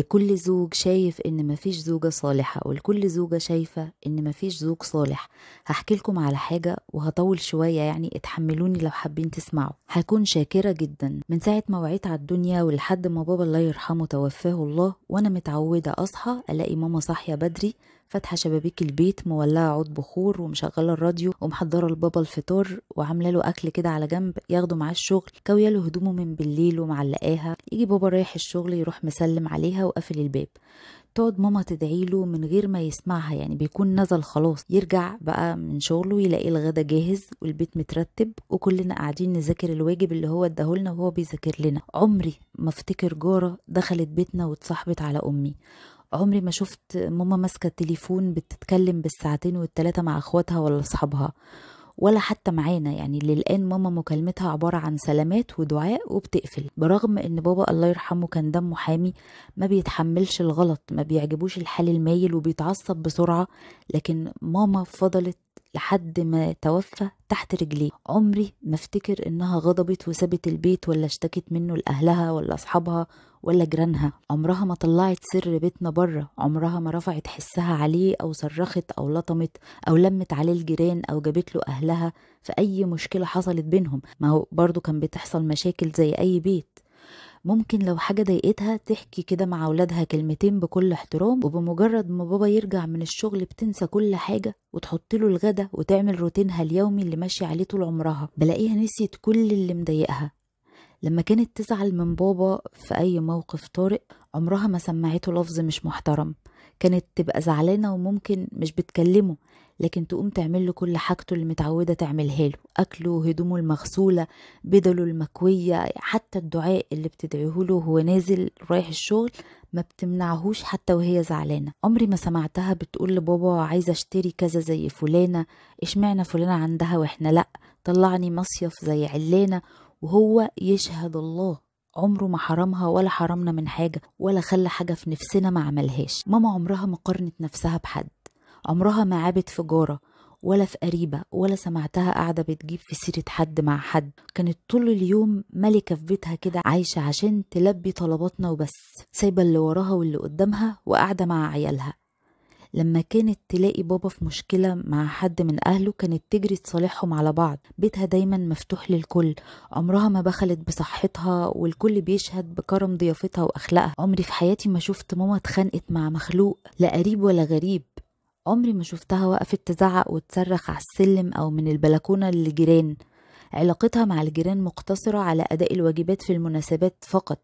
لكل زوج شايف ان مفيش زوجة صالحة ولكل زوجة شايفة ان مفيش زوج صالح هحكي لكم على حاجة وهطول شوية يعني اتحملوني لو حابين تسمعوا هكون شاكرة جدا من ساعة ما وعيت على الدنيا ولحد ما بابا الله يرحمه توفاه الله وانا متعودة اصحى الاقي ماما صاحية بدري فاتحه شبابيك البيت مولعه عود بخور ومشغله الراديو ومحضره لبابا الفطار وعامله له اكل كده على جنب ياخده معاه الشغل كاويه له هدومه من بالليل ومعلقاها يجي بابا رايح الشغل يروح مسلم عليها وقافل الباب تقعد ماما تدعي له من غير ما يسمعها يعني بيكون نزل خلاص يرجع بقى من شغله يلاقي الغدا جاهز والبيت مترتب وكلنا قاعدين نذاكر الواجب اللي هو اداهولنا وهو بيذاكر لنا عمري ما افتكر جاره دخلت بيتنا واتصاحبت على امي عمري ما شفت ماما ماسكه التليفون بتتكلم بالساعتين والتلاتة مع اخواتها ولا اصحابها ولا حتى معانا يعني للآن ماما مكالمتها عبارة عن سلامات ودعاء وبتقفل برغم إن بابا الله يرحمه كان دمه حامي ما بيتحملش الغلط ما بيعجبوش الحال المايل وبيتعصب بسرعة لكن ماما فضلت لحد ما توفى تحت رجليه عمري ما افتكر انها غضبت وسابت البيت ولا اشتكت منه لاهلها ولا اصحابها ولا جيرانها عمرها ما طلعت سر بيتنا بره عمرها ما رفعت حسها عليه او صرخت او لطمت او لمت عليه الجيران او جابت له اهلها في اي مشكله حصلت بينهم ما هو برضه كان بتحصل مشاكل زي اي بيت ممكن لو حاجة ضايقتها تحكي كده مع أولادها كلمتين بكل احترام وبمجرد ما بابا يرجع من الشغل بتنسى كل حاجة وتحط له الغدا وتعمل روتينها اليومي اللي ماشية عليه طول عمرها بلاقيها نسيت كل اللي مضايقها لما كانت تزعل من بابا في أي موقف طارئ عمرها ما سمعته لفظ مش محترم كانت تبقى زعلانة وممكن مش بتكلمه لكن تقوم تعمل له كل حاجته اللي متعودة تعملها له أكله هدومه المغسولة بدله المكوية حتى الدعاء اللي بتدعيه له وهو نازل رايح الشغل ما بتمنعهوش حتى وهي زعلانة عمري ما سمعتها بتقول لبابا عايزة اشتري كذا زي فلانة اشمعنا فلانة عندها واحنا لأ طلعني مصيف زي علانة وهو يشهد الله عمره ما حرمها ولا حرمنا من حاجة ولا خلى حاجة في نفسنا ما عملهاش ماما عمرها ما قارنت نفسها بحد عمرها ما عابت في جارة ولا في قريبة ولا سمعتها قاعدة بتجيب في سيرة حد مع حد كانت طول اليوم ملكة في بيتها كده عايشة عشان تلبي طلباتنا وبس سايبة اللي وراها واللي قدامها وقاعدة مع عيالها لما كانت تلاقي بابا في مشكلة مع حد من أهله كانت تجري تصالحهم على بعض بيتها دايما مفتوح للكل عمرها ما بخلت بصحتها والكل بيشهد بكرم ضيافتها وأخلاقها عمري في حياتي ما شفت ماما اتخانقت مع مخلوق لا قريب ولا غريب عمري ما شفتها وقفت تزعق وتصرخ على السلم أو من البلكونة للجيران علاقتها مع الجيران مقتصرة على أداء الواجبات في المناسبات فقط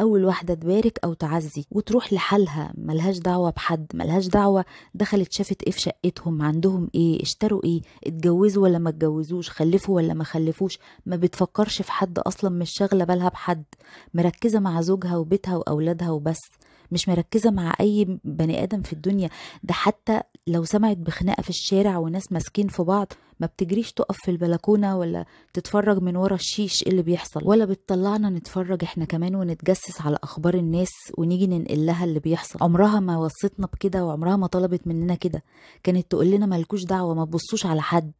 أول واحدة تبارك أو تعزي وتروح لحالها ملهاش دعوة بحد ملهاش دعوة دخلت شافت إيه في شقتهم عندهم إيه اشتروا إيه اتجوزوا ولا ما اتجوزوش خلفوا ولا ما خلفوش ما بتفكرش في حد أصلا مش شاغلة بالها بحد مركزة مع زوجها وبيتها وأولادها وبس مش مركزه مع اي بني ادم في الدنيا ده حتى لو سمعت بخناقه في الشارع وناس ماسكين في بعض ما بتجريش تقف في البلكونه ولا تتفرج من ورا الشيش إيه اللي بيحصل ولا بتطلعنا نتفرج احنا كمان ونتجسس على اخبار الناس ونيجي ننقل لها اللي بيحصل عمرها ما وصتنا بكده وعمرها ما طلبت مننا كده كانت تقول لنا مالكوش دعوه ما تبصوش على حد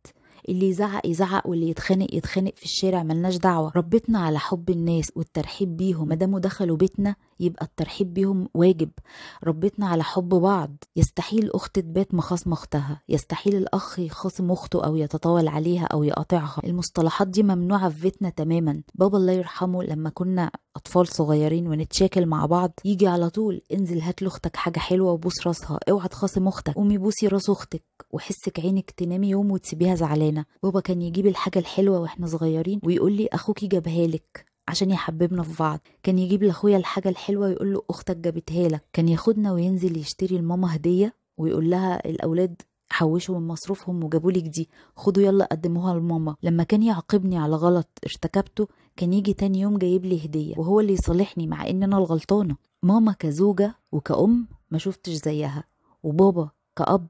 اللي يزعق يزعق واللي يتخانق يتخانق في الشارع ملناش دعوه ربيتنا على حب الناس والترحيب بيهم ما دخلوا بيتنا يبقى الترحيب بيهم واجب ربيتنا على حب بعض يستحيل اخت تبات مخاصم اختها يستحيل الاخ يخاصم اخته او يتطاول عليها او يقاطعها المصطلحات دي ممنوعه في بيتنا تماما بابا الله يرحمه لما كنا اطفال صغيرين ونتشاكل مع بعض يجي على طول انزل هات لاختك حاجه حلوه وبوس راسها اوعى تخاصم اختك قومي بوسي راس اختك وحسك عينك تنامي يوم وتسيبيها زعلانه عندنا بابا كان يجيب الحاجة الحلوة واحنا صغيرين ويقول لي أخوكي جابها لك عشان يحببنا في بعض كان يجيب لاخويا الحاجه الحلوه ويقول له اختك جابتها لك كان ياخدنا وينزل يشتري لماما هديه ويقول لها الاولاد حوشوا من مصروفهم وجابوا لك دي خدوا يلا قدموها لماما لما كان يعاقبني على غلط ارتكبته كان يجي تاني يوم جايب لي هديه وهو اللي يصالحني مع ان انا الغلطانه ماما كزوجه وكأم ما شفتش زيها وبابا كأب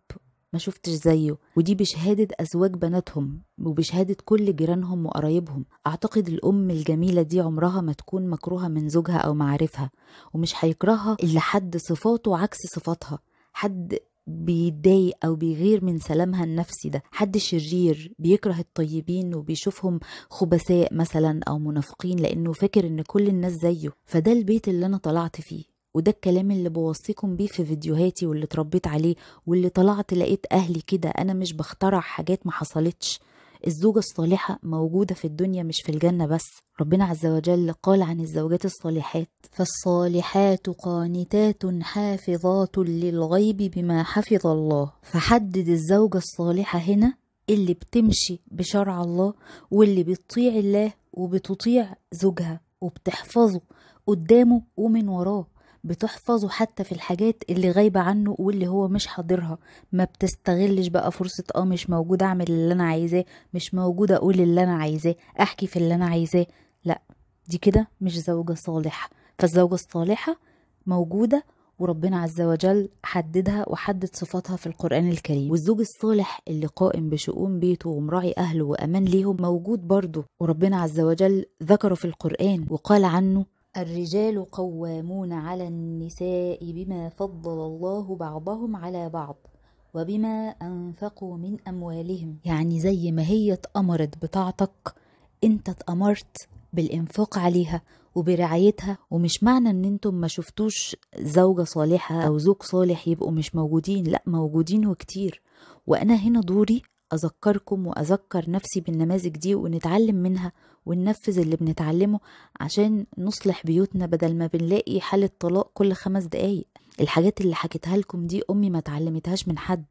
ما شفتش زيه ودي بشهادة أزواج بناتهم وبشهادة كل جيرانهم وقرايبهم أعتقد الأم الجميلة دي عمرها ما تكون مكروهة من زوجها أو معارفها ومش هيكرهها إلا حد صفاته عكس صفاتها حد بيتضايق او بيغير من سلامها النفسي ده حد شرير بيكره الطيبين وبيشوفهم خبثاء مثلا او منافقين لانه فاكر ان كل الناس زيه فده البيت اللي انا طلعت فيه وده الكلام اللي بوصيكم بيه في فيديوهاتي واللي اتربيت عليه واللي طلعت لقيت أهلي كده أنا مش بخترع حاجات ما حصلتش الزوجة الصالحة موجودة في الدنيا مش في الجنة بس ربنا عز وجل قال عن الزوجات الصالحات فالصالحات قانتات حافظات للغيب بما حفظ الله فحدد الزوجة الصالحة هنا اللي بتمشي بشرع الله واللي بتطيع الله وبتطيع زوجها وبتحفظه قدامه ومن وراه بتحفظه حتى في الحاجات اللي غايبة عنه واللي هو مش حاضرها ما بتستغلش بقى فرصة اه مش موجودة اعمل اللي انا عايزاه مش موجودة اقول اللي انا عايزاه احكي في اللي انا عايزاه لا دي كده مش زوجة صالحة فالزوجة الصالحة موجودة وربنا عز وجل حددها وحدد صفاتها في القرآن الكريم والزوج الصالح اللي قائم بشؤون بيته ومراعي أهله وأمان ليهم موجود برضه وربنا عز وجل ذكره في القرآن وقال عنه الرجال قوامون على النساء بما فضل الله بعضهم على بعض وبما أنفقوا من أموالهم يعني زي ما هي اتأمرت بطاعتك انت اتأمرت بالإنفاق عليها وبرعايتها ومش معنى ان انتم ما شفتوش زوجة صالحة او زوج صالح يبقوا مش موجودين لا موجودين وكتير وانا هنا دوري أذكركم وأذكر نفسي بالنماذج دي ونتعلم منها وننفذ اللي بنتعلمه عشان نصلح بيوتنا بدل ما بنلاقي حالة طلاق كل خمس دقايق الحاجات اللي حكيتها لكم دي أمي ما اتعلمتهاش من حد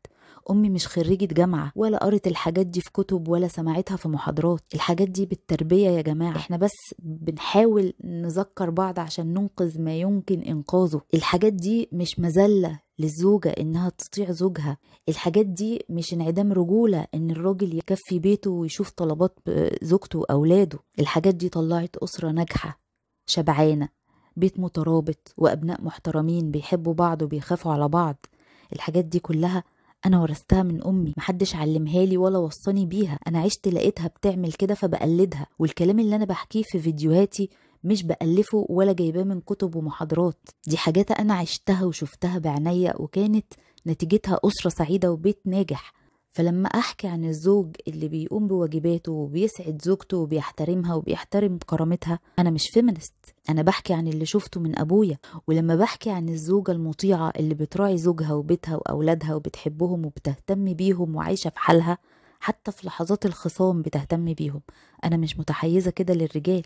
أمي مش خريجة جامعة ولا قرت الحاجات دي في كتب ولا سمعتها في محاضرات الحاجات دي بالتربية يا جماعة احنا بس بنحاول نذكر بعض عشان ننقذ ما يمكن إنقاذه الحاجات دي مش مذلة للزوجة إنها تطيع زوجها الحاجات دي مش انعدام رجولة إن الراجل يكفي بيته ويشوف طلبات زوجته وأولاده الحاجات دي طلعت أسرة ناجحة شبعانة بيت مترابط وأبناء محترمين بيحبوا بعض وبيخافوا على بعض الحاجات دي كلها أنا ورثتها من أمي محدش علمها لي ولا وصاني بيها أنا عشت لقيتها بتعمل كده فبقلدها والكلام اللي أنا بحكيه في فيديوهاتي مش بألفه ولا جايباه من كتب ومحاضرات دي حاجات أنا عشتها وشفتها بعناية وكانت نتيجتها أسرة سعيدة وبيت ناجح فلما أحكي عن الزوج اللي بيقوم بواجباته وبيسعد زوجته وبيحترمها وبيحترم كرامتها أنا مش فيمينست أنا بحكي عن اللي شفته من أبويا ولما بحكي عن الزوجة المطيعة اللي بتراعي زوجها وبيتها وأولادها وبتحبهم وبتهتم بيهم وعايشة في حالها حتى في لحظات الخصام بتهتم بيهم أنا مش متحيزة كده للرجال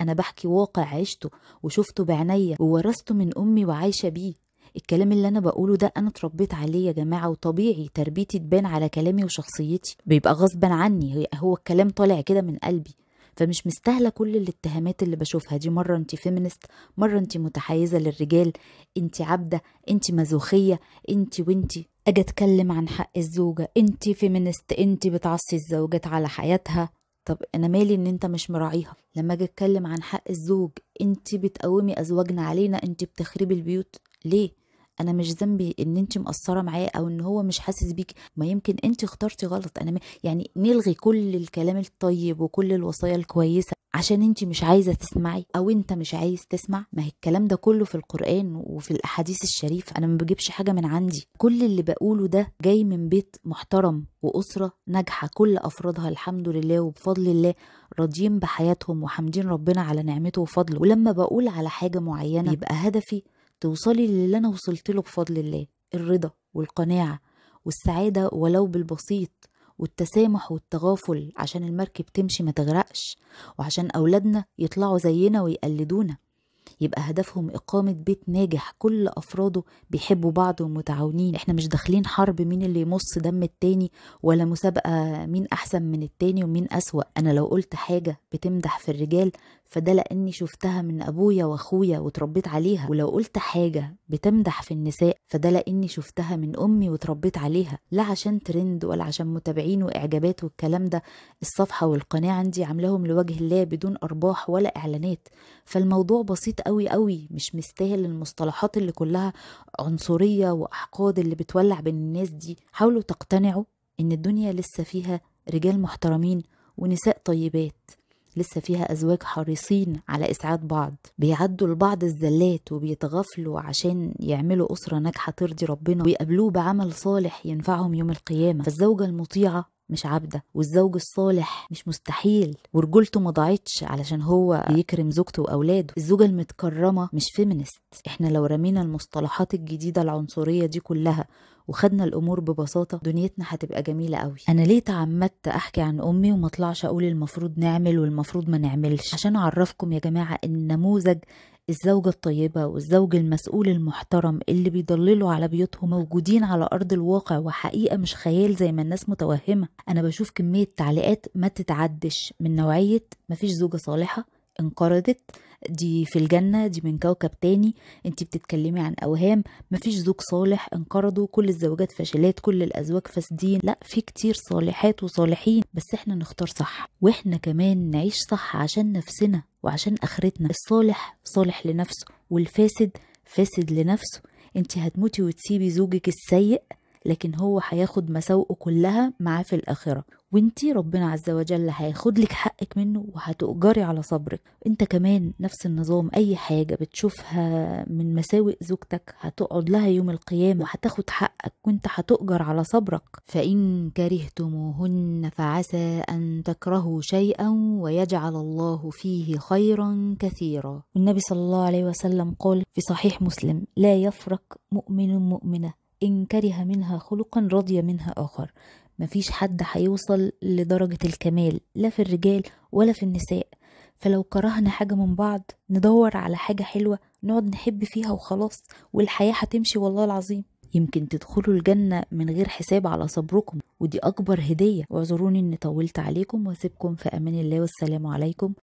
أنا بحكي واقع عشته وشفته بعينيا وورثته من أمي وعايشة بيه الكلام اللي انا بقوله ده انا اتربيت عليه يا جماعه وطبيعي تربيتي تبان على كلامي وشخصيتي بيبقى غصبا عني هو الكلام طالع كده من قلبي فمش مستاهلة كل الاتهامات اللي بشوفها دي مرة انت فيمينست مرة انت متحيزة للرجال انت عبدة انت مازوخية انت وانت اجي اتكلم عن حق الزوجة انت فيمينست انت بتعصي الزوجات على حياتها طب انا مالي ان انت مش مراعيها لما اجي اتكلم عن حق الزوج انت بتقومي ازواجنا علينا انت بتخربي البيوت ليه انا مش ذنبي ان انت مقصره معاه او ان هو مش حاسس بيك ما يمكن انت اخترتي غلط انا م... يعني نلغي كل الكلام الطيب وكل الوصايا الكويسه عشان انت مش عايزة تسمعي او انت مش عايز تسمع ما هي الكلام ده كله في القرآن وفي الاحاديث الشريفة انا ما بجيبش حاجة من عندي كل اللي بقوله ده جاي من بيت محترم وأسرة ناجحة كل أفرادها الحمد لله وبفضل الله راضيين بحياتهم وحامدين ربنا على نعمته وفضله ولما بقول على حاجة معينة يبقى هدفي توصلي للي أنا وصلت له بفضل الله الرضا والقناعة والسعادة ولو بالبسيط والتسامح والتغافل عشان المركب تمشي ما تغرقش وعشان أولادنا يطلعوا زينا ويقلدونا يبقى هدفهم إقامة بيت ناجح كل أفراده بيحبوا بعض ومتعاونين إحنا مش داخلين حرب مين اللي يمص دم التاني ولا مسابقة مين أحسن من التاني ومين أسوأ أنا لو قلت حاجة بتمدح في الرجال فده لاني شفتها من ابويا واخويا وتربيت عليها ولو قلت حاجه بتمدح في النساء فده لاني شفتها من امي وتربيت عليها لا عشان ترند ولا عشان متابعين واعجابات والكلام ده الصفحه والقناه عندي عاملاهم لوجه الله بدون ارباح ولا اعلانات فالموضوع بسيط قوي قوي مش مستاهل المصطلحات اللي كلها عنصريه واحقاد اللي بتولع بين الناس دي حاولوا تقتنعوا ان الدنيا لسه فيها رجال محترمين ونساء طيبات لسه فيها أزواج حريصين على إسعاد بعض بيعدوا لبعض الزلات وبيتغفلوا عشان يعملوا أسرة ناجحة ترضي ربنا ويقابلوه بعمل صالح ينفعهم يوم القيامة فالزوجة المطيعة مش عبدة والزوج الصالح مش مستحيل ورجولته ما ضاعتش علشان هو يكرم زوجته وأولاده الزوجة المتكرمة مش فيمينست احنا لو رمينا المصطلحات الجديدة العنصرية دي كلها وخدنا الامور ببساطه دنيتنا هتبقى جميله قوي انا ليه تعمدت احكي عن امي وما اطلعش اقول المفروض نعمل والمفروض ما نعملش عشان اعرفكم يا جماعه النموذج الزوجة الطيبة والزوج المسؤول المحترم اللي بيضللوا على بيوتهم موجودين على أرض الواقع وحقيقة مش خيال زي ما الناس متوهمة أنا بشوف كمية تعليقات ما تتعدش من نوعية مفيش زوجة صالحة انقرضت دي في الجنة دي من كوكب تاني انت بتتكلمي عن أوهام مفيش زوج صالح انقرضوا كل الزوجات فشلات كل الأزواج فاسدين لا في كتير صالحات وصالحين بس احنا نختار صح واحنا كمان نعيش صح عشان نفسنا وعشان آخرتنا الصالح صالح لنفسه والفاسد فاسد لنفسه انت هتموتي وتسيبي زوجك السيء لكن هو هياخد مساوئه كلها معاه في الآخرة وانتي ربنا عز وجل هياخد لك حقك منه وهتؤجري على صبرك انت كمان نفس النظام اي حاجة بتشوفها من مساوئ زوجتك هتقعد لها يوم القيامة وهتاخد حقك وانت هتؤجر على صبرك فإن كرهتموهن فعسى أن تكرهوا شيئا ويجعل الله فيه خيرا كثيرا والنبي صلى الله عليه وسلم قال في صحيح مسلم لا يفرق مؤمن مؤمنة إن كره منها خلقا رضي منها آخر مفيش حد هيوصل لدرجة الكمال لا في الرجال ولا في النساء فلو كرهنا حاجة من بعض ندور على حاجة حلوة نقعد نحب فيها وخلاص والحياة هتمشي والله العظيم يمكن تدخلوا الجنة من غير حساب على صبركم ودي أكبر هدية واعذروني إني طولت عليكم وأسيبكم في أمان الله والسلام عليكم